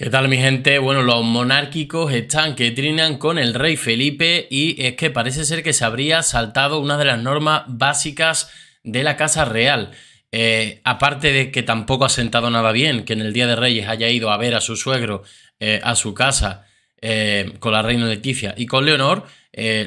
¿Qué tal mi gente? Bueno, los monárquicos están que trinan con el rey Felipe y es que parece ser que se habría saltado una de las normas básicas de la Casa Real. Eh, aparte de que tampoco ha sentado nada bien que en el Día de Reyes haya ido a ver a su suegro eh, a su casa eh, con la reina Leticia y con Leonor,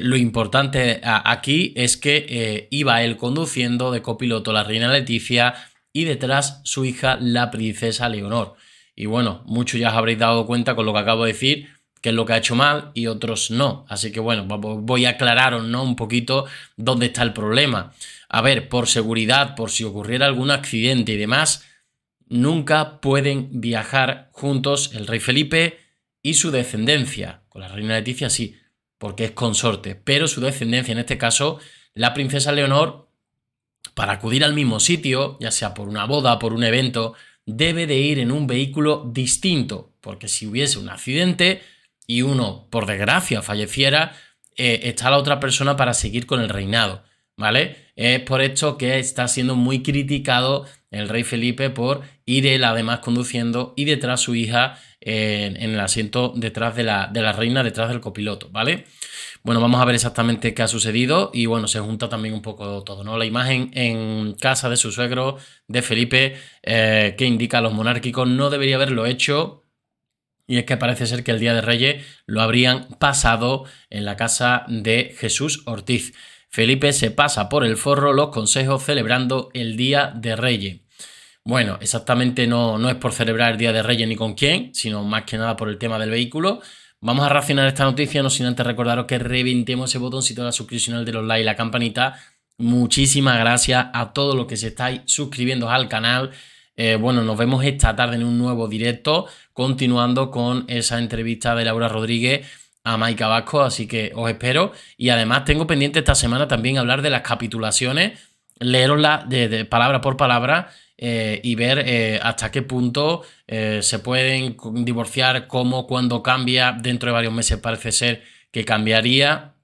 lo importante aquí es que iba él conduciendo de copiloto la reina Leticia y detrás su hija la princesa Leonor. Y bueno, muchos ya os habréis dado cuenta con lo que acabo de decir, que es lo que ha hecho mal y otros no. Así que bueno, pues voy a aclararos ¿no? un poquito dónde está el problema. A ver, por seguridad, por si ocurriera algún accidente y demás, nunca pueden viajar juntos el rey Felipe y su descendencia. Con la reina Leticia sí, porque es consorte, pero su descendencia, en este caso, la princesa Leonor, para acudir al mismo sitio, ya sea por una boda, por un evento, debe de ir en un vehículo distinto, porque si hubiese un accidente y uno, por desgracia, falleciera, eh, está la otra persona para seguir con el reinado, ¿vale? Es por esto que está siendo muy criticado el rey Felipe por ir él además conduciendo y detrás su hija eh, en el asiento detrás de la, de la reina, detrás del copiloto, ¿vale? Bueno, vamos a ver exactamente qué ha sucedido y bueno, se junta también un poco todo, ¿no? La imagen en casa de su suegro, de Felipe, eh, que indica a los monárquicos no debería haberlo hecho y es que parece ser que el Día de Reyes lo habrían pasado en la casa de Jesús Ortiz. Felipe se pasa por el forro los consejos celebrando el Día de Reyes. Bueno, exactamente no, no es por celebrar el Día de Reyes ni con quién, sino más que nada por el tema del vehículo. Vamos a racionar esta noticia, no sin antes recordaros que reventemos ese botoncito de la suscripción, de los likes y la campanita. Muchísimas gracias a todos los que se estáis suscribiendo al canal. Eh, bueno, nos vemos esta tarde en un nuevo directo, continuando con esa entrevista de Laura Rodríguez a Mike Vasco, así que os espero. Y además tengo pendiente esta semana también hablar de las capitulaciones, leeroslas de palabra por palabra eh, y ver eh, hasta qué punto eh, se pueden divorciar, cómo, cuando cambia, dentro de varios meses parece ser que cambiaría.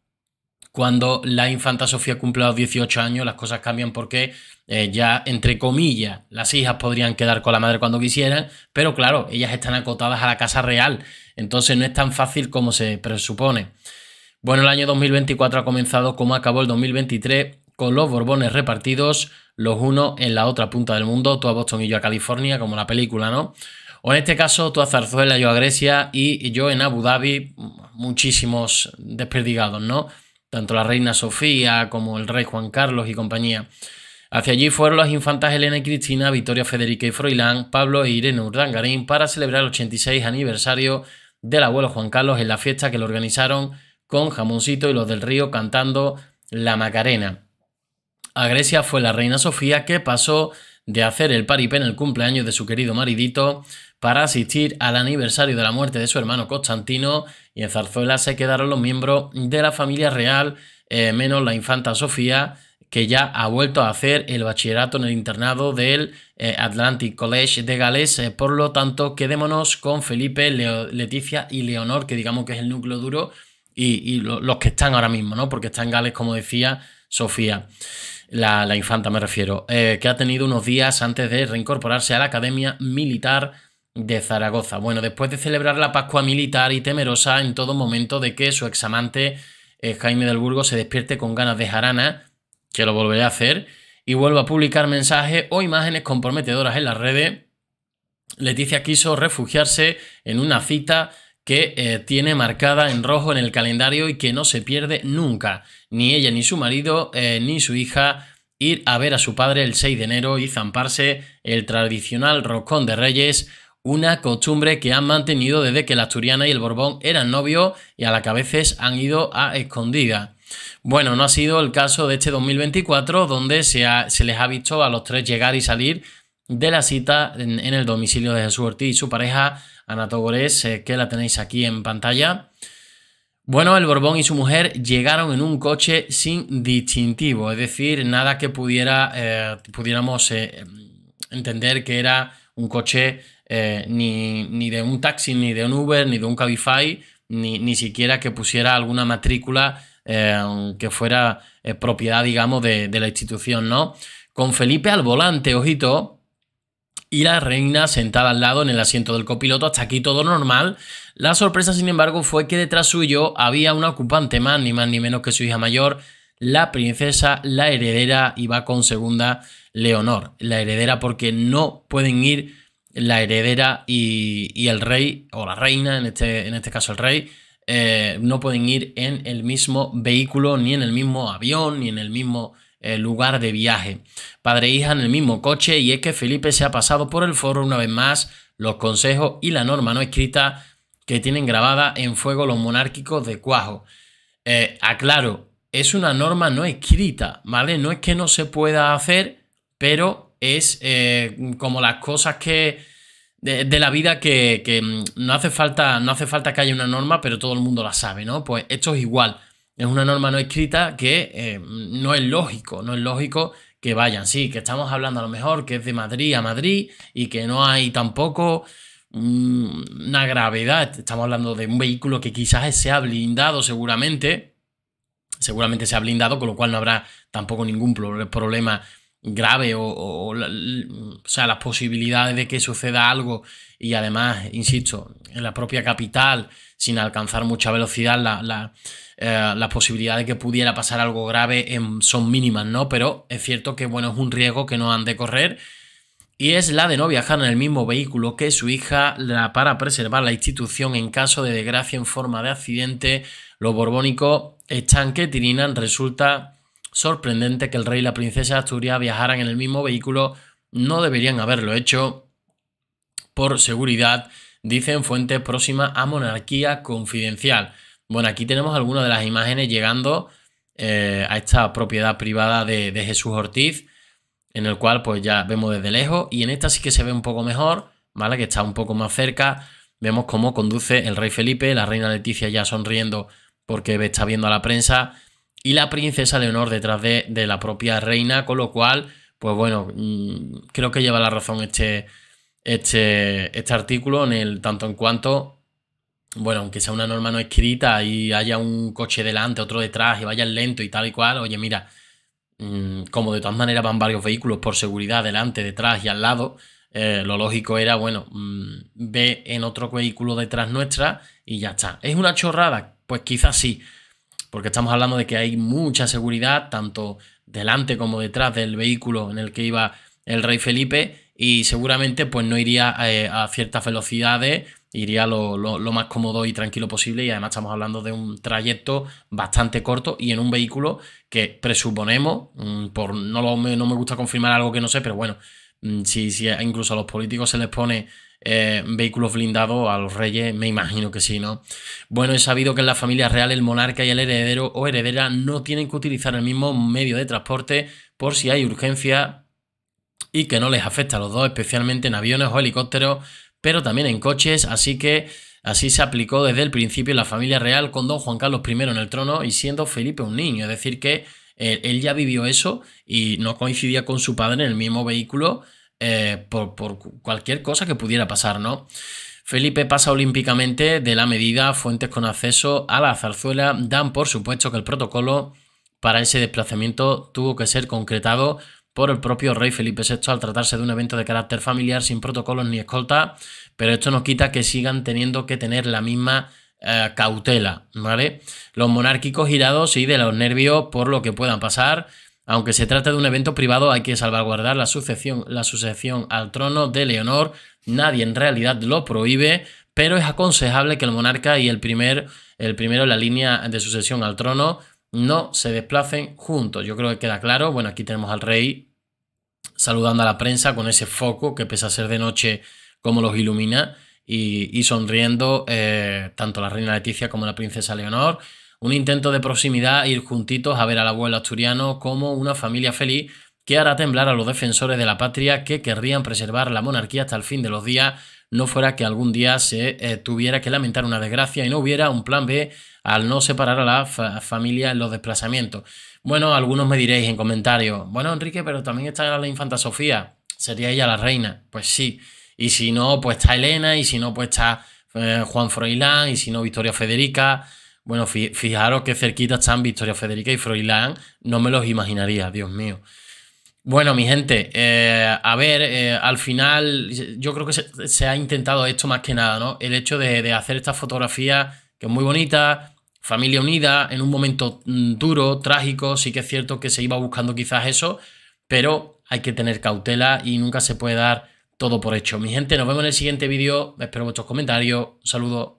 Cuando la infanta Sofía cumple los 18 años, las cosas cambian porque ya, entre comillas, las hijas podrían quedar con la madre cuando quisieran, pero claro, ellas están acotadas a la casa real, entonces no es tan fácil como se presupone. Bueno, el año 2024 ha comenzado como acabó el 2023, con los Borbones repartidos, los unos en la otra punta del mundo, tú a Boston y yo a California, como la película, ¿no? O en este caso, tú a Zarzuela, yo a Grecia y yo en Abu Dhabi, muchísimos desperdigados, ¿no? Tanto la reina Sofía como el rey Juan Carlos y compañía. Hacia allí fueron las infantas Elena y Cristina, Victoria Federica y Froilán, Pablo e Irene Urdangarín para celebrar el 86 aniversario del abuelo Juan Carlos en la fiesta que lo organizaron con Jamoncito y los del Río cantando La Macarena a Grecia fue la reina Sofía que pasó de hacer el paripé en el cumpleaños de su querido maridito para asistir al aniversario de la muerte de su hermano Constantino y en Zarzuela se quedaron los miembros de la familia real, eh, menos la infanta Sofía, que ya ha vuelto a hacer el bachillerato en el internado del eh, Atlantic College de Gales. Eh, por lo tanto, quedémonos con Felipe, Leticia y Leonor, que digamos que es el núcleo duro, y, los que están ahora mismo, ¿no? Porque están en Gales, como decía Sofía la, infanta me refiero, eh, que ha tenido unos días antes de reincorporarse a la Academia Militar de Zaragoza. Bueno, después de celebrar la Pascua Militar y temerosa en todo momento de que su examante eh, Jaime del Burgo se despierte con ganas de jarana, que lo volveré a hacer, y vuelva a publicar mensajes o imágenes comprometedoras en las redes, Leticia quiso refugiarse en una cita que eh, tiene marcada en rojo en el calendario y que no se pierde nunca, ni ella ni su marido eh, ni su hija, ir a ver a su padre el 6 de enero y zamparse el tradicional roscón de reyes, una costumbre que han mantenido desde que la asturiana y el Borbón eran novios y a la que a veces han ido a escondida. Bueno, no ha sido el caso de este 2024 donde se, les ha visto a los tres llegar y salir de la cita en, en el domicilio de Jesús Ortiz y su pareja Ana eh, que la tenéis aquí en pantalla. Bueno, el Borbón y su mujer llegaron en un coche sin distintivo, es decir, nada que pudiera, eh, pudiéramos eh, entender que era un coche ni, de un taxi, ni de un Uber, ni de un Cabify, ni, siquiera que pusiera alguna matrícula que fuera propiedad, digamos, de, de, la institución, ¿no? Con Felipe al volante, ojito, y la reina sentada al lado en el asiento del copiloto. Hasta aquí todo normal. La sorpresa, sin embargo, fue que detrás suyo había una ocupante más, ni más ni menos que su hija mayor, la princesa, la heredera, y va con segunda Leonor. La heredera porque no pueden ir la heredera y, el rey, o la reina, en este, en este caso el rey, eh, no pueden ir en el mismo vehículo, ni en el mismo avión, ni en el mismo eh, lugar de viaje. Padre e hija en el mismo coche y es que Felipe se ha pasado por el foro una vez más los consejos y la norma no escrita que tienen grabada en fuego los monárquicos de Cuajo. Eh, aclaro, es una norma no escrita, ¿vale? No es que no se pueda hacer, pero es eh, como las cosas que... De, la vida que, que, mm, no, hace falta, no hace falta que haya una norma, pero todo el mundo la sabe, ¿no? Pues esto es igual. Es una norma no escrita que eh, no es lógico, no es lógico que vayan. Sí, que estamos hablando a lo mejor que es de Madrid a Madrid y que no hay tampoco mm, una gravedad. Estamos hablando de un vehículo que quizás sea blindado seguramente. Seguramente se ha blindado, con lo cual no habrá tampoco ningún problema grave o, o, sea, las posibilidades de que suceda algo y además, insisto, en la propia capital, sin alcanzar mucha velocidad, la, la, eh, las posibilidades de que pudiera pasar algo grave em, son mínimas, ¿no? Pero es cierto que, bueno, es un riesgo que no han de correr y es la de no viajar en el mismo vehículo que su hija para preservar la institución en caso de desgracia en forma de accidente. Los borbónicos están que tirinan, resulta sorprendente que el rey y la princesa de Asturias viajaran en el mismo vehículo. No deberían haberlo hecho por seguridad, dicen fuentes próximas a Monarquía Confidencial. Bueno, aquí tenemos algunas de las imágenes llegando eh, a esta propiedad privada de, Jesús Ortiz, en el cual pues ya vemos desde lejos y en esta sí que se ve un poco mejor, ¿vale? Que está un poco más cerca. Vemos cómo conduce el rey Felipe, la reina Leticia ya sonriendo porque está viendo a la prensa y la princesa Leonor detrás de, la propia reina, con lo cual, pues bueno, mm, creo que lleva la razón este, este, este artículo, en el tanto en cuanto, bueno, aunque sea una norma no escrita y haya un coche delante, otro detrás y vayan lento y tal y cual, oye, mira, mm, como de todas maneras van varios vehículos por seguridad delante, detrás y al lado, eh, lo lógico era, bueno, mm, ve en otro vehículo detrás nuestra y ya está. ¿Es una chorrada? Pues quizás sí porque estamos hablando de que hay mucha seguridad, tanto delante como detrás del vehículo en el que iba el rey Felipe, y seguramente pues no iría eh, a ciertas velocidades, iría lo, más cómodo y tranquilo posible, y además estamos hablando de un trayecto bastante corto y en un vehículo que presuponemos, mm, por no, no me gusta confirmar algo que no sé, pero bueno, mm, si incluso a los políticos se les pone eh, vehículos blindados a los reyes, me imagino que sí, ¿no? Bueno, he sabido que en la familia real el monarca y el heredero o heredera no tienen que utilizar el mismo medio de transporte por si hay urgencia y que no les afecta a los dos, especialmente en aviones o helicópteros, pero también en coches, así que así se aplicó desde el principio en la familia real con don Juan Carlos I en el trono y siendo Felipe un niño, es decir que eh, él, ya vivió eso y no coincidía con su padre en el mismo vehículo eh, por, cualquier cosa que pudiera pasar, ¿no? Felipe pasa olímpicamente de la medida, fuentes con acceso a la zarzuela dan por supuesto que el protocolo para ese desplazamiento tuvo que ser concretado por el propio rey Felipe VI al tratarse de un evento de carácter familiar sin protocolos ni escolta, pero esto no quita que sigan teniendo que tener la misma eh, cautela, ¿vale? Los monárquicos girados y de los nervios por lo que puedan pasar, aunque se trata de un evento privado, hay que salvaguardar la sucesión, la sucesión al trono de Leonor. Nadie en realidad lo prohíbe, pero es aconsejable que el monarca y el, primer, el primero en la línea de sucesión al trono no se desplacen juntos. Yo creo que queda claro. Bueno, aquí tenemos al rey saludando a la prensa con ese foco que pese a ser de noche como los ilumina y, sonriendo eh, tanto la reina Leticia como la princesa Leonor. Un intento de proximidad, ir juntitos a ver al abuelo asturiano como una familia feliz que hará temblar a los defensores de la patria que querrían preservar la monarquía hasta el fin de los días, no fuera que algún día se eh, tuviera que lamentar una desgracia y no hubiera un plan B al no separar a la familia en los desplazamientos. Bueno, algunos me diréis en comentarios, bueno Enrique, pero también está la infanta Sofía, sería ella la reina, pues sí, y si no, pues está Elena, y si no, pues está eh, Juan Froilán, y si no, Victoria Federica, bueno, fijaros que cerquita están Victoria Federica y Froilán. No me los imaginaría, Dios mío. Bueno, mi gente, eh, a ver, eh, al final yo creo que se, ha intentado esto más que nada, ¿no? El hecho de, hacer esta fotografía que es muy bonita, familia unida, en un momento mm, duro, trágico, sí que es cierto que se iba buscando quizás eso, pero hay que tener cautela y nunca se puede dar todo por hecho. Mi gente, nos vemos en el siguiente vídeo, espero vuestros comentarios, saludos.